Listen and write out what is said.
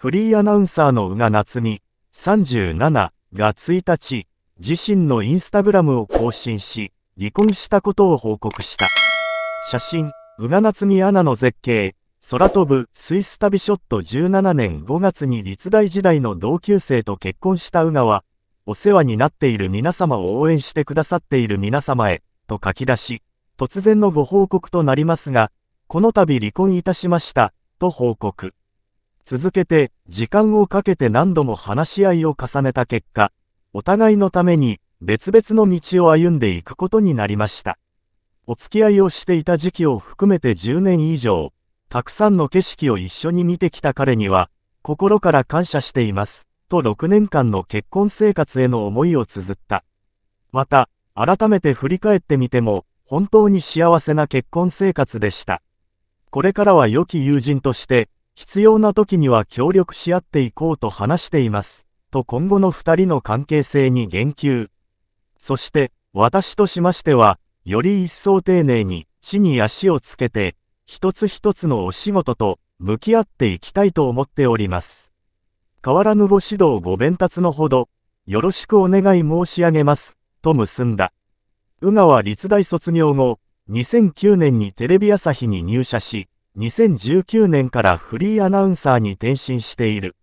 フリーアナウンサーの宇賀夏美37が1日、自身のインスタグラムを更新し、離婚したことを報告した。写真、宇賀夏美アナの絶景、空飛ぶスイス旅ショット17年5月に立大時代の同級生と結婚した宇賀は、お世話になっている皆様を応援してくださっている皆様へ、と書き出し、突然のご報告となりますが、この度離婚いたしました、と報告。続けて時間をかけて何度も話し合いを重ねた結果、お互いのために別々の道を歩んでいくことになりました。お付き合いをしていた時期を含めて10年以上、たくさんの景色を一緒に見てきた彼には、心から感謝しています、と6年間の結婚生活への思いを綴った。また、改めて振り返ってみても、本当に幸せな結婚生活でした。これからは良き友人として、必要な時には協力し合っていこうと話しています、と今後の二人の関係性に言及。そして、私としましては、より一層丁寧に、地に足をつけて、一つ一つのお仕事と向き合っていきたいと思っております。変わらぬご指導ご弁達のほど、よろしくお願い申し上げます、と結んだ。宇川立大卒業後、2009年にテレビ朝日に入社し、2019年からフリーアナウンサーに転身している。